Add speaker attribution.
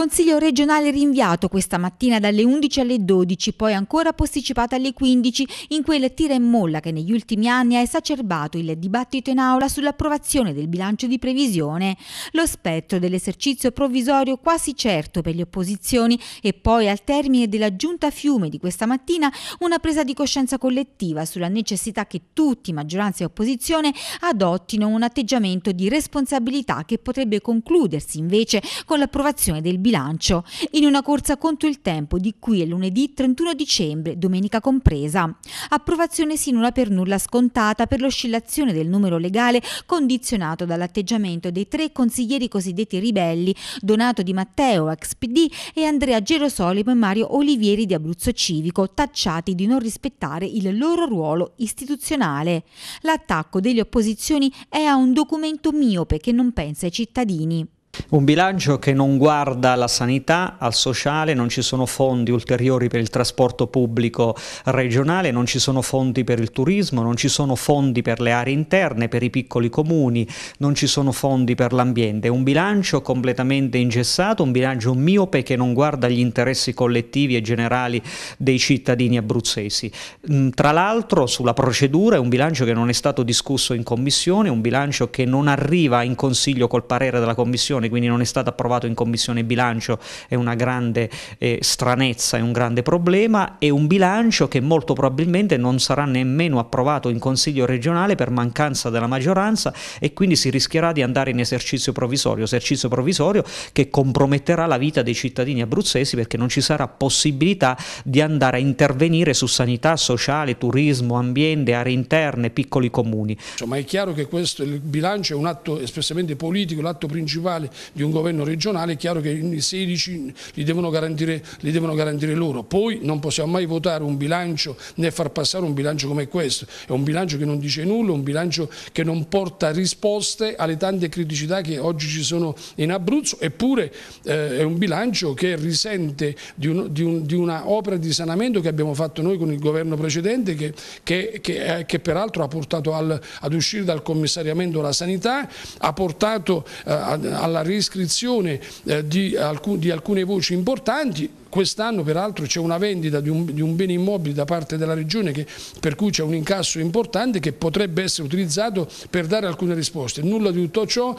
Speaker 1: Consiglio regionale rinviato questa mattina dalle 11 alle 12, poi ancora posticipata alle 15, in quel tira e molla che negli ultimi anni ha esacerbato il dibattito in aula sull'approvazione del bilancio di previsione. Lo spettro dell'esercizio provvisorio quasi certo per le opposizioni e poi al termine della giunta fiume di questa mattina una presa di coscienza collettiva sulla necessità che tutti, maggioranza e opposizione, adottino un atteggiamento di responsabilità che potrebbe concludersi invece con l'approvazione del bilancio bilancio in una corsa contro il tempo di qui è lunedì 31 dicembre, domenica compresa. Approvazione sinora per nulla scontata per l'oscillazione del numero legale condizionato dall'atteggiamento dei tre consiglieri cosiddetti ribelli, Donato Di Matteo, ex PD, e Andrea Gerosolimo e Mario Olivieri di Abruzzo Civico, tacciati di non rispettare il loro ruolo istituzionale. L'attacco delle opposizioni è a un documento miope che non pensa ai cittadini.
Speaker 2: Un bilancio che non guarda alla sanità, al sociale, non ci sono fondi ulteriori per il trasporto pubblico regionale, non ci sono fondi per il turismo, non ci sono fondi per le aree interne, per i piccoli comuni, non ci sono fondi per l'ambiente. È un bilancio completamente ingessato, un bilancio miope che non guarda agli interessi collettivi e generali dei cittadini abruzzesi. Mm, tra l'altro sulla procedura è un bilancio che non è stato discusso in commissione, un bilancio che non arriva in consiglio col parere della commissione, quindi non è stato approvato in commissione bilancio, è una grande eh, stranezza, è un grande problema, è un bilancio che molto probabilmente non sarà nemmeno approvato in consiglio regionale per mancanza della maggioranza e quindi si rischierà di andare in esercizio provvisorio, esercizio provvisorio che comprometterà la vita dei cittadini abruzzesi perché non ci sarà possibilità di andare a intervenire su sanità, sociale, turismo, ambiente, aree interne, piccoli comuni.
Speaker 3: Insomma è chiaro che questo, il bilancio è un atto espressamente politico, l'atto principale di un governo regionale, è chiaro che i 16 li devono garantire, li devono garantire loro. Poi non possiamo mai votare un bilancio né far passare un bilancio come questo, è un bilancio che non dice nulla, un bilancio che non porta risposte alle tante criticità che oggi ci sono in Abruzzo, eppure eh, è un bilancio che risente di, un, di, un, di, una opera di sanamento che abbiamo fatto noi con il governo precedente che, che, che, eh, che peraltro ha portato al, ad uscire dal commissariamento la sanità, ha portato eh, alla resa riscrizione eh, di, alcun, di alcune voci importanti, quest'anno peraltro c'è una vendita di un, di un, bene immobile da parte della Regione che, per cui c'è un incasso importante che potrebbe essere utilizzato per dare alcune risposte. Nulla di tutto ciò